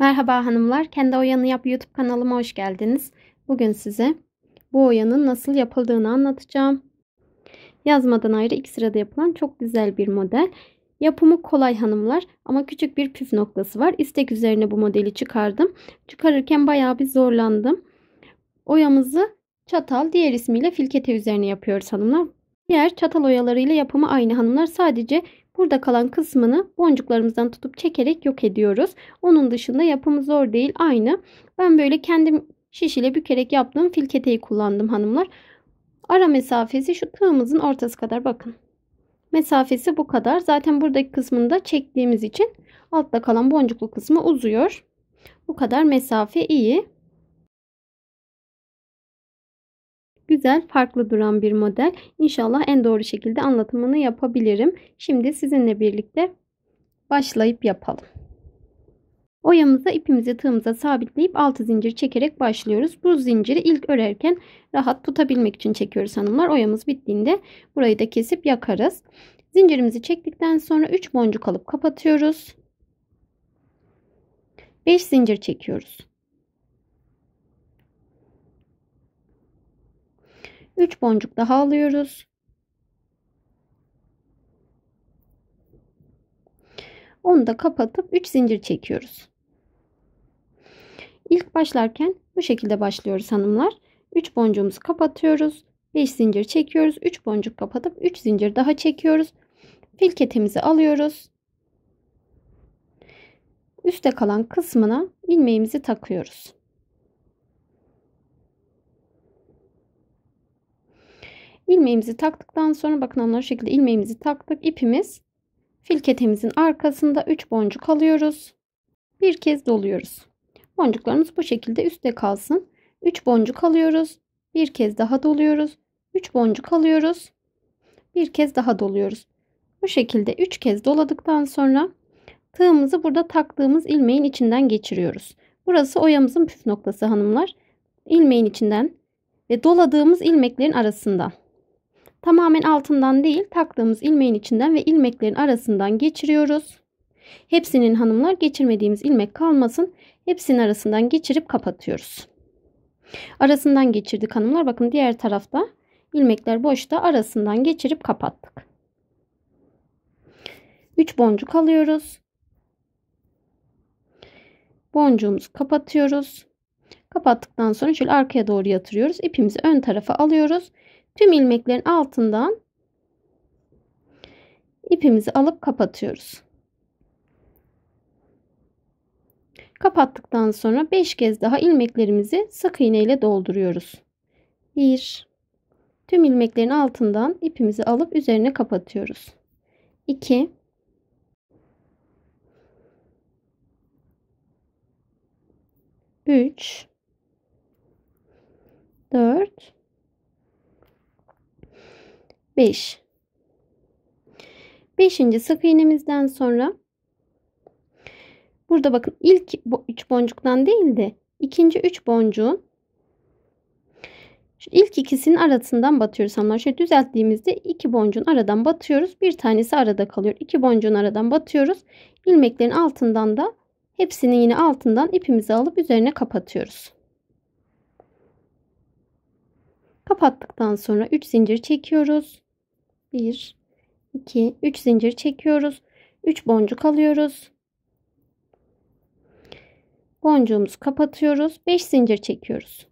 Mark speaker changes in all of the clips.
Speaker 1: Merhaba hanımlar, Kendi Oyanı Yap YouTube kanalıma hoş geldiniz. Bugün size bu oyanın nasıl yapıldığını anlatacağım. Yazmadan ayrı ilk sırada yapılan çok güzel bir model. Yapımı kolay hanımlar ama küçük bir püf noktası var. İstek üzerine bu modeli çıkardım. Çıkarırken bayağı bir zorlandım. Oyamızı çatal diğer ismiyle filkete üzerine yapıyoruz hanımlar. Diğer çatal oyalarıyla yapımı aynı hanımlar sadece Burada kalan kısmını boncuklarımızdan tutup çekerek yok ediyoruz. Onun dışında yapımı zor değil aynı. Ben böyle kendim şiş ile bükerek yaptığım filketeyi kullandım hanımlar. Ara mesafesi şu tığımızın ortası kadar bakın. Mesafesi bu kadar. Zaten buradaki kısmını da çektiğimiz için altta kalan boncuklu kısmı uzuyor. Bu kadar mesafe iyi. güzel, farklı duran bir model. İnşallah en doğru şekilde anlatımını yapabilirim. Şimdi sizinle birlikte başlayıp yapalım. Oyamıza ipimizi tığımıza sabitleyip 6 zincir çekerek başlıyoruz. Bu zinciri ilk örerken rahat tutabilmek için çekiyoruz hanımlar. Oyamız bittiğinde burayı da kesip yakarız. Zincirimizi çektikten sonra 3 boncuk alıp kapatıyoruz. 5 zincir çekiyoruz. 3 boncuk daha alıyoruz. Onu da kapatıp 3 zincir çekiyoruz. İlk başlarken bu şekilde başlıyoruz hanımlar. 3 boncuğumuzu kapatıyoruz. 5 zincir çekiyoruz. 3 boncuk kapatıp 3 zincir daha çekiyoruz. Filketimizi alıyoruz. Üste kalan kısmına ilmeğimizi takıyoruz. ilmeğimizi taktıktan sonra bakın anlar şekilde ilmeğimizi taktık. ipimiz filketimizin arkasında 3 boncuk alıyoruz. Bir kez doluyoruz. Boncuklarımız bu şekilde üstte kalsın. 3 boncuk alıyoruz. Bir kez daha doluyoruz. 3 boncuk alıyoruz. Bir kez daha doluyoruz. Bu şekilde 3 kez doladıktan sonra tığımızı burada taktığımız ilmeğin içinden geçiriyoruz. Burası oyamızın püf noktası hanımlar. ilmeğin içinden ve doladığımız ilmeklerin arasından. Tamamen altından değil taktığımız ilmeğin içinden ve ilmeklerin arasından geçiriyoruz. Hepsinin hanımlar geçirmediğimiz ilmek kalmasın. Hepsinin arasından geçirip kapatıyoruz. Arasından geçirdik hanımlar. Bakın diğer tarafta ilmekler boşta arasından geçirip kapattık. 3 boncuk alıyoruz. Boncuğumuzu kapatıyoruz. Kapattıktan sonra şöyle arkaya doğru yatırıyoruz. İpimizi ön tarafa alıyoruz Tüm ilmeklerin altından ipimizi alıp kapatıyoruz. Kapattıktan sonra 5 kez daha ilmeklerimizi sık iğne ile dolduruyoruz. 1 Tüm ilmeklerin altından ipimizi alıp üzerine kapatıyoruz. 2 3 4 5. 5. sık iğnemizden sonra burada bakın ilk 3 boncuktan değil de ikinci 3 boncuğun şu ilk ikisinin arasından batıyoruz hamlar. Şöyle düzelttiğimizde iki boncuğun aradan batıyoruz. Bir tanesi arada kalıyor. İki boncuğun aradan batıyoruz. İlmeklerin altından da hepsini yine altından ipimizi alıp üzerine kapatıyoruz. Kapattıktan sonra 3 zincir çekiyoruz. 1 2 3 zincir çekiyoruz. 3 boncuk alıyoruz. Boncuğumuzu kapatıyoruz. 5 zincir çekiyoruz.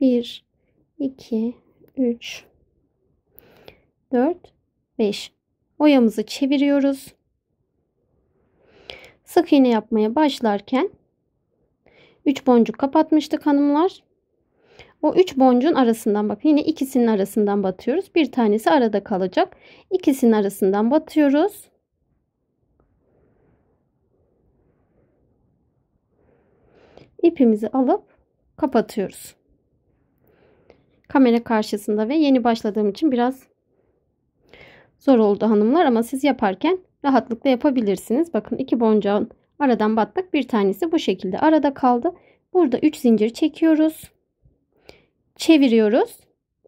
Speaker 1: 1 2 3 4 5 Oyamızı çeviriyoruz. Sık iğne yapmaya başlarken 3 boncuk kapatmıştık hanımlar. O üç boncuğun arasından bakın yine ikisinin arasından batıyoruz. Bir tanesi arada kalacak. İkisinin arasından batıyoruz. İpimizi alıp kapatıyoruz. Kamera karşısında ve yeni başladığım için biraz zor oldu hanımlar ama siz yaparken rahatlıkla yapabilirsiniz. Bakın iki boncuğun aradan battık. Bir tanesi bu şekilde arada kaldı. Burada 3 zincir çekiyoruz çeviriyoruz.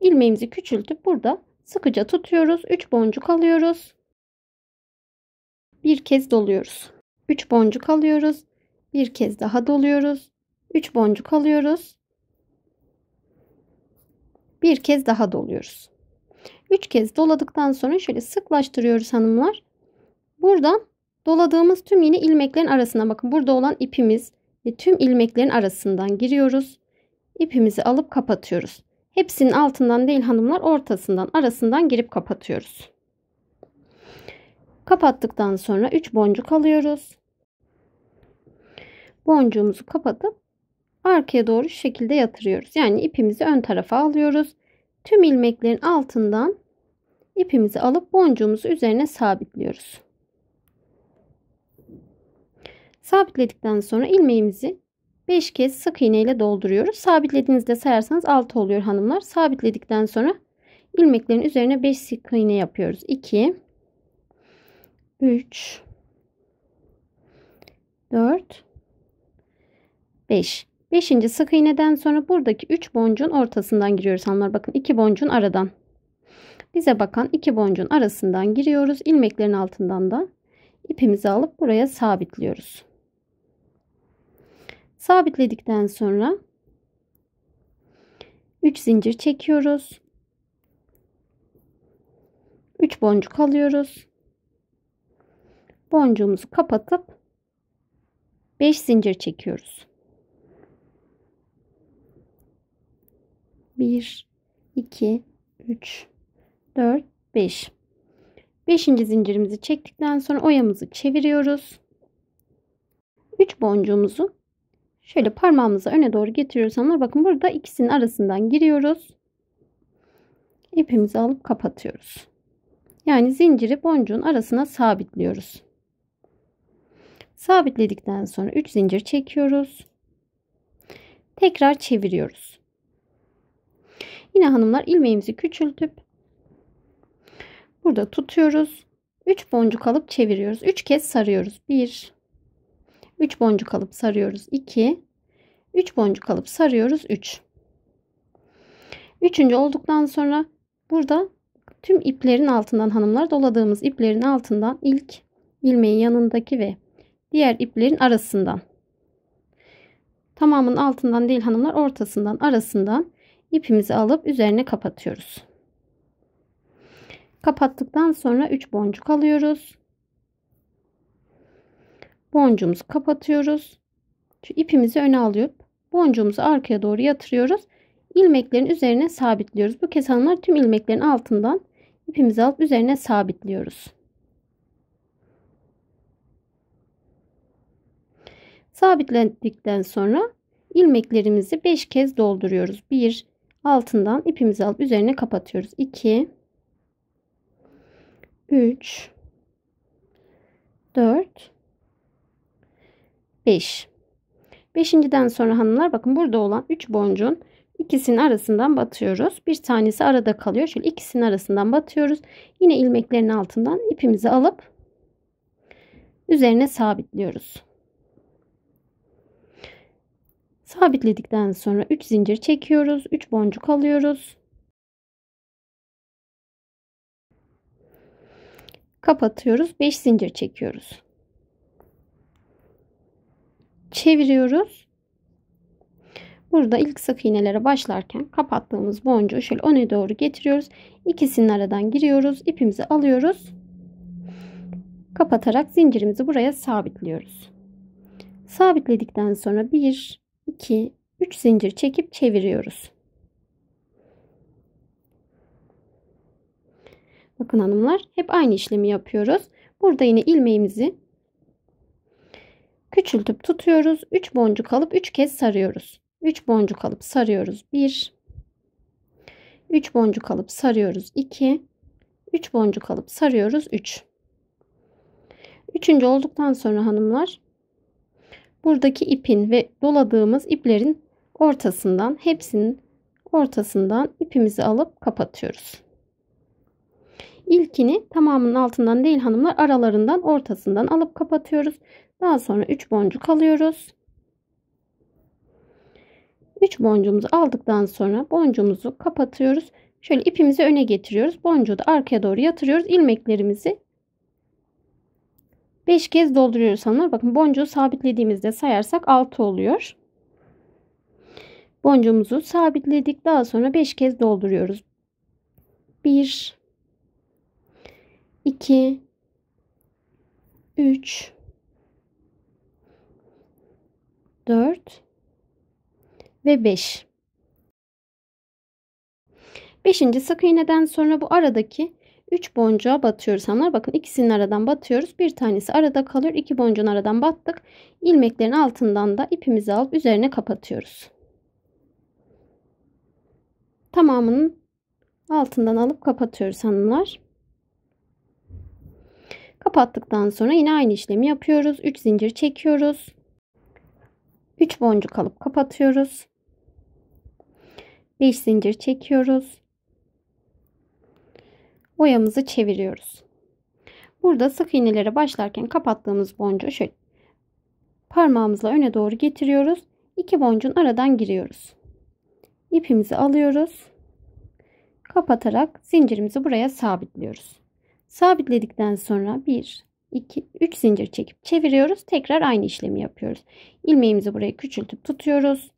Speaker 1: İlmeğimizi küçültüp burada sıkıca tutuyoruz. 3 boncuk alıyoruz. Bir kez doluyoruz. 3 boncuk alıyoruz. Bir kez daha doluyoruz. 3 boncuk alıyoruz. Bir kez daha doluyoruz. 3 kez doladıktan sonra şöyle sıklaştırıyoruz hanımlar. Buradan doladığımız tüm yine ilmeklerin arasına bakın. Burada olan ipimiz ve tüm ilmeklerin arasından giriyoruz ipimizi alıp kapatıyoruz. Hepsinin altından değil hanımlar ortasından arasından girip kapatıyoruz. Kapattıktan sonra 3 boncuk alıyoruz. Boncuğumuzu kapatıp arkaya doğru şu şekilde yatırıyoruz. Yani ipimizi ön tarafa alıyoruz. Tüm ilmeklerin altından ipimizi alıp boncuğumuzu üzerine sabitliyoruz. Sabitledikten sonra ilmeğimizi 5 kez sık iğne ile dolduruyoruz. Sabitlediğinizde sayarsanız 6 oluyor hanımlar. Sabitledikten sonra ilmeklerin üzerine 5 sık iğne yapıyoruz. 2 3 4 5 5. sık iğneden sonra buradaki 3 boncuğun ortasından giriyoruz hanımlar. Bakın 2 boncuğun aradan. Bize bakan 2 boncuğun arasından giriyoruz. İlmeklerin altından da ipimizi alıp buraya sabitliyoruz. Sabitledikten sonra 3 zincir çekiyoruz. 3 boncuk alıyoruz. Boncuğumuzu kapatıp 5 zincir çekiyoruz. 1 2 3 4 5 5. zincirimizi çektikten sonra oyamızı çeviriyoruz. 3 boncuğumuzu Şöyle parmağımızı öne doğru getiriyoruz hanımlar. Bakın burada ikisinin arasından giriyoruz. İpimizi alıp kapatıyoruz. Yani zinciri boncuğun arasına sabitliyoruz. Sabitledikten sonra 3 zincir çekiyoruz. Tekrar çeviriyoruz. Yine hanımlar ilmeğimizi küçültüp burada tutuyoruz. 3 boncuk alıp çeviriyoruz. 3 kez sarıyoruz. 1 3 boncuk alıp sarıyoruz 2 3 boncuk alıp sarıyoruz 3 Üçüncü olduktan sonra burada tüm iplerin altından hanımlar doladığımız iplerin altından ilk ilmeğin yanındaki ve diğer iplerin arasından tamamın altından değil hanımlar ortasından arasından ipimizi alıp üzerine kapatıyoruz. Kapattıktan sonra 3 boncuk alıyoruz boncuğumuzu kapatıyoruz. Şu ipimizi öne alıp boncuğumuzu arkaya doğru yatırıyoruz. İlmeklerin üzerine sabitliyoruz. Bu kez kesenler tüm ilmeklerin altından ipimizi alıp üzerine sabitliyoruz. Sabitlendikten sonra ilmeklerimizi 5 kez dolduruyoruz. 1 altından ipimizi alıp üzerine kapatıyoruz. 2 3 4 5. Beşinciden sonra hanımlar bakın burada olan 3 boncuğun ikisinin arasından batıyoruz. Bir tanesi arada kalıyor. Şöyle ikisinin arasından batıyoruz. Yine ilmeklerin altından ipimizi alıp üzerine sabitliyoruz. Sabitledikten sonra 3 zincir çekiyoruz. 3 boncuk alıyoruz. Kapatıyoruz. 5 zincir çekiyoruz çeviriyoruz. Burada ilk sık iğnelere başlarken kapattığımız boncuğu şöyle öne doğru getiriyoruz. İkisinin aradan giriyoruz. ipimizi alıyoruz. Kapatarak zincirimizi buraya sabitliyoruz. Sabitledikten sonra 1, 2, 3 zincir çekip çeviriyoruz. Bakın hanımlar hep aynı işlemi yapıyoruz. Burada yine ilmeğimizi Küçültüp tutuyoruz. 3 boncuk alıp 3 kez sarıyoruz. 3 boncuk alıp sarıyoruz. 1 3 boncuk alıp sarıyoruz. 2 3 boncuk alıp sarıyoruz. 3 üç. Üçüncü olduktan sonra hanımlar buradaki ipin ve doladığımız iplerin ortasından hepsinin ortasından ipimizi alıp kapatıyoruz. İlkini tamamının altından değil hanımlar aralarından ortasından alıp kapatıyoruz. Daha sonra 3 boncuk alıyoruz. 3 boncuğumuzu aldıktan sonra boncuğumuzu kapatıyoruz. Şöyle ipimizi öne getiriyoruz. Boncuğu da arkaya doğru yatırıyoruz. İlmeklerimizi 5 kez dolduruyoruz hanımlar. Bakın boncuğu sabitlediğimizde sayarsak 6 oluyor. Boncuğumuzu sabitledik. Daha sonra 5 kez dolduruyoruz. 1 2 3 4 ve 5. Beşinci sık iğneden sonra bu aradaki 3 boncuğa batıyoruz hanımlar. Bakın ikisinin aradan batıyoruz. Bir tanesi arada kalır, İki boncuğun aradan battık. İlmeklerin altından da ipimizi alıp üzerine kapatıyoruz. Tamamının altından alıp kapatıyoruz hanımlar. Kapattıktan sonra yine aynı işlemi yapıyoruz. 3 zincir çekiyoruz. 3 boncuk alıp kapatıyoruz. 5 zincir çekiyoruz. Boyamızı çeviriyoruz. Burada sık iğnelere başlarken kapattığımız boncuğu şöyle parmağımızla öne doğru getiriyoruz. 2 boncuğun aradan giriyoruz. İpimizi alıyoruz. Kapatarak zincirimizi buraya sabitliyoruz. Sabitledikten sonra 1, 2, 3 zincir çekip çeviriyoruz. Tekrar aynı işlemi yapıyoruz. İlmeğimizi buraya küçültüp tutuyoruz.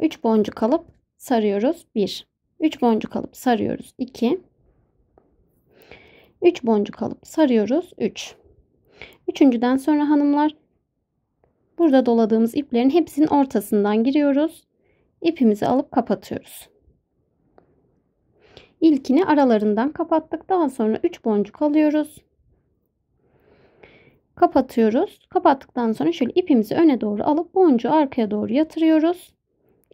Speaker 1: 3 boncuk alıp sarıyoruz. 1, 3 boncuk alıp sarıyoruz. 2, 3 boncuk alıp sarıyoruz. 3. Üçüncüden sonra hanımlar burada doladığımız iplerin hepsinin ortasından giriyoruz. İpimizi alıp kapatıyoruz. İlkini aralarından kapattık. Daha sonra 3 boncuk alıyoruz. Kapatıyoruz. Kapattıktan sonra şöyle ipimizi öne doğru alıp boncuğu arkaya doğru yatırıyoruz.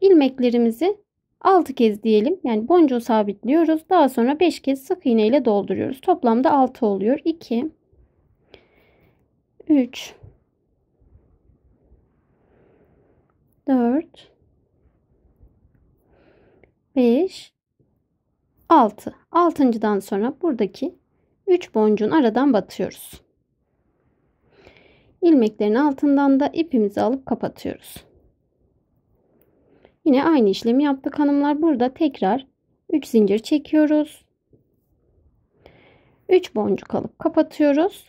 Speaker 1: İlmeklerimizi 6 kez diyelim. Yani boncuğu sabitliyoruz. Daha sonra 5 kez sık iğne ile dolduruyoruz. Toplamda 6 oluyor. 2 3 4 5 6. Altıncıdan sonra buradaki 3 boncuğun aradan batıyoruz. İlmeklerin altından da ipimizi alıp kapatıyoruz. Yine aynı işlemi yaptık hanımlar. Burada tekrar 3 zincir çekiyoruz. 3 boncuk alıp kapatıyoruz.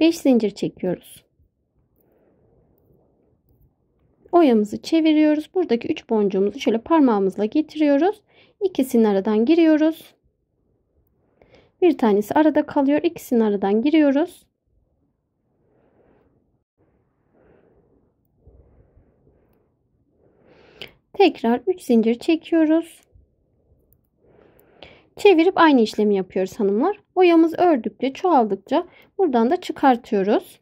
Speaker 1: 5 zincir çekiyoruz. Oyamızı çeviriyoruz. Buradaki 3 boncuğumuzu şöyle parmağımızla getiriyoruz. İkisini aradan giriyoruz. Bir tanesi arada kalıyor. İkisini aradan giriyoruz. Tekrar 3 zincir çekiyoruz. Çevirip aynı işlemi yapıyoruz hanımlar. Oyamız ördükçe çoğaldıkça buradan da çıkartıyoruz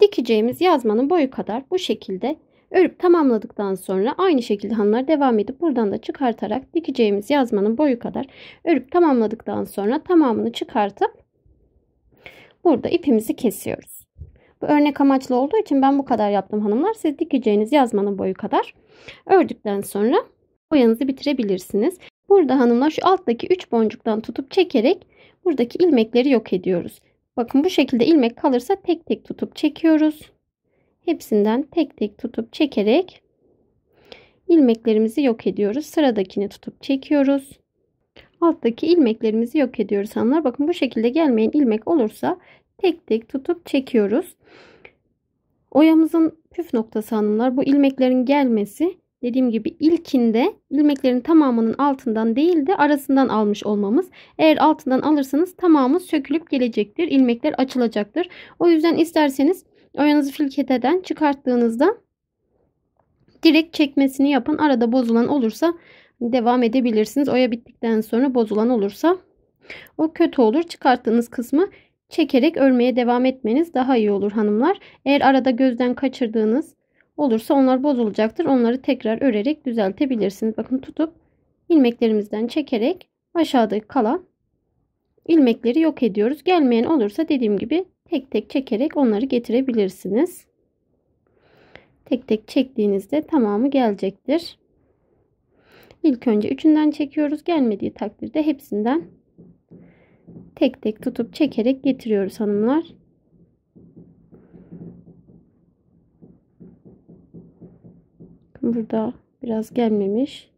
Speaker 1: dikeceğimiz yazmanın boyu kadar bu şekilde örüp tamamladıktan sonra aynı şekilde hanlar devam edip buradan da çıkartarak dikeceğimiz yazmanın boyu kadar örüp tamamladıktan sonra tamamını çıkartıp burada ipimizi kesiyoruz. Bu örnek amaçlı olduğu için ben bu kadar yaptım hanımlar. Siz dikeceğiniz yazmanın boyu kadar ördükten sonra boyanızı bitirebilirsiniz. Burada hanımlar şu alttaki 3 boncuktan tutup çekerek buradaki ilmekleri yok ediyoruz. Bakın bu şekilde ilmek kalırsa tek tek tutup çekiyoruz. Hepsinden tek tek tutup çekerek ilmeklerimizi yok ediyoruz. Sıradakini tutup çekiyoruz. Alttaki ilmeklerimizi yok ediyoruz hanımlar. Bakın bu şekilde gelmeyen ilmek olursa tek tek tutup çekiyoruz. Oyamızın püf noktası hanımlar bu ilmeklerin gelmesi Dediğim gibi ilkinde ilmeklerin tamamının altından değil de arasından almış olmamız. Eğer altından alırsanız tamamı sökülüp gelecektir. İlmekler açılacaktır. O yüzden isterseniz oyanızı filketeden çıkarttığınızda direkt çekmesini yapın. Arada bozulan olursa devam edebilirsiniz. Oya bittikten sonra bozulan olursa o kötü olur. Çıkarttığınız kısmı çekerek örmeye devam etmeniz daha iyi olur hanımlar. Eğer arada gözden kaçırdığınız olursa onlar bozulacaktır. Onları tekrar örerek düzeltebilirsiniz. Bakın tutup ilmeklerimizden çekerek aşağıdaki kalan ilmekleri yok ediyoruz. Gelmeyen olursa dediğim gibi tek tek çekerek onları getirebilirsiniz. Tek tek çektiğinizde tamamı gelecektir. İlk önce üçünden çekiyoruz. Gelmediği takdirde hepsinden tek tek tutup çekerek getiriyoruz hanımlar. Burada biraz gelmemiş.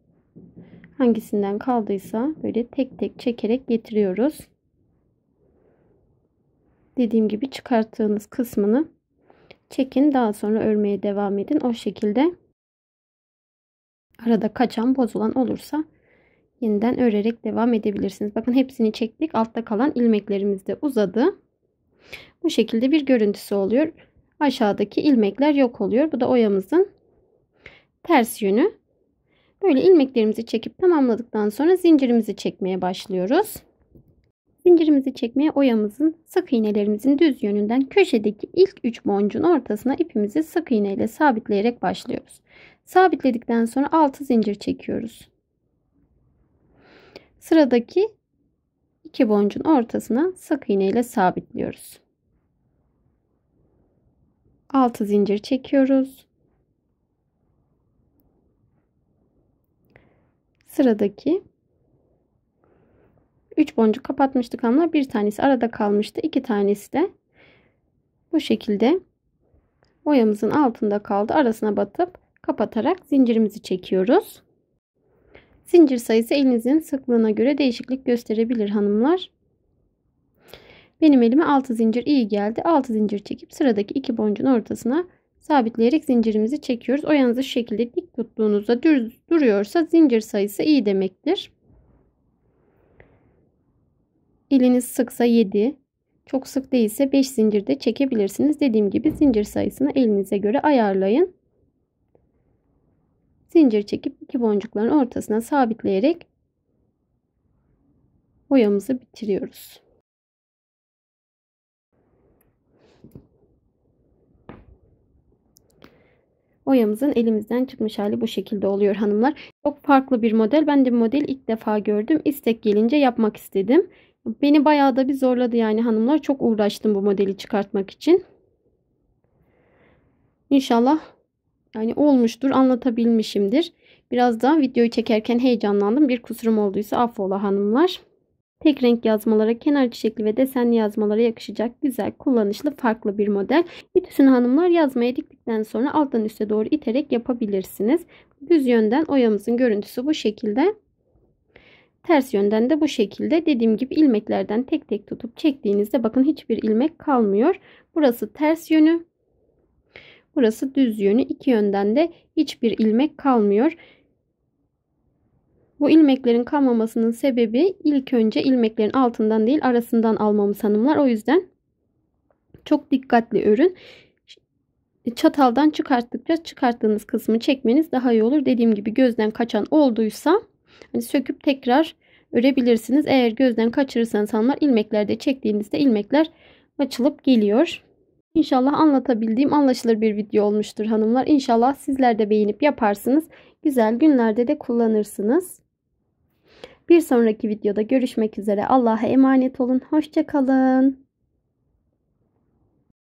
Speaker 1: Hangisinden kaldıysa böyle tek tek çekerek getiriyoruz. Dediğim gibi çıkarttığınız kısmını çekin. Daha sonra örmeye devam edin. O şekilde arada kaçan bozulan olursa yeniden örerek devam edebilirsiniz. Bakın hepsini çektik. Altta kalan ilmeklerimiz de uzadı. Bu şekilde bir görüntüsü oluyor. Aşağıdaki ilmekler yok oluyor. Bu da oyamızın ters yönü. Böyle ilmeklerimizi çekip tamamladıktan sonra zincirimizi çekmeye başlıyoruz. Zincirimizi çekmeye oyamızın sık iğnelerimizin düz yönünden köşedeki ilk 3 boncuğun ortasına ipimizi sık iğne ile sabitleyerek başlıyoruz. Sabitledikten sonra 6 zincir çekiyoruz. Sıradaki iki boncuğun ortasına sık iğne ile sabitliyoruz. 6 zincir çekiyoruz. sıradaki 3 boncuk kapatmıştık ama bir tanesi arada kalmıştı. iki tanesi de bu şekilde boyamızın altında kaldı. Arasına batıp kapatarak zincirimizi çekiyoruz. Zincir sayısı elinizin sıklığına göre değişiklik gösterebilir hanımlar. Benim elime 6 zincir iyi geldi. 6 zincir çekip sıradaki iki boncuğun ortasına sabitleyerek zincirimizi çekiyoruz. Oyanızı şu şekilde dik tuttuğunuzda düz duruyorsa zincir sayısı iyi demektir. Eliniz sıksa 7, çok sık değilse 5 zincir de çekebilirsiniz. Dediğim gibi zincir sayısını elinize göre ayarlayın. Zincir çekip iki boncukların ortasına sabitleyerek boyamızı bitiriyoruz. Oyamızın elimizden çıkmış hali bu şekilde oluyor hanımlar. Çok farklı bir model. Ben de model ilk defa gördüm. İstek gelince yapmak istedim. Beni bayağı da bir zorladı yani hanımlar. Çok uğraştım bu modeli çıkartmak için. İnşallah yani olmuştur anlatabilmişimdir. Biraz da videoyu çekerken heyecanlandım. Bir kusurum olduysa affola hanımlar. Tek renk yazmalara, kenar çiçekli ve desenli yazmalara yakışacak güzel, kullanışlı, farklı bir model. Ütüsünü hanımlar yazmaya diktikten sonra alttan üste doğru iterek yapabilirsiniz. Düz yönden oyamızın görüntüsü bu şekilde. Ters yönden de bu şekilde dediğim gibi ilmeklerden tek tek tutup çektiğinizde bakın hiçbir ilmek kalmıyor. Burası ters yönü. Burası düz yönü. İki yönden de hiçbir ilmek kalmıyor. Bu ilmeklerin kalmamasının sebebi ilk önce ilmeklerin altından değil arasından almamız hanımlar. O yüzden çok dikkatli örün. Çataldan çıkarttıkça çıkarttığınız kısmı çekmeniz daha iyi olur. Dediğim gibi gözden kaçan olduysa hani söküp tekrar örebilirsiniz. Eğer gözden kaçırırsanız hanımlar ilmeklerde çektiğinizde ilmekler açılıp geliyor. İnşallah anlatabildiğim anlaşılır bir video olmuştur hanımlar. İnşallah sizler de beğenip yaparsınız. Güzel günlerde de kullanırsınız. Bir sonraki videoda görüşmek üzere. Allah'a emanet olun. Hoşçakalın.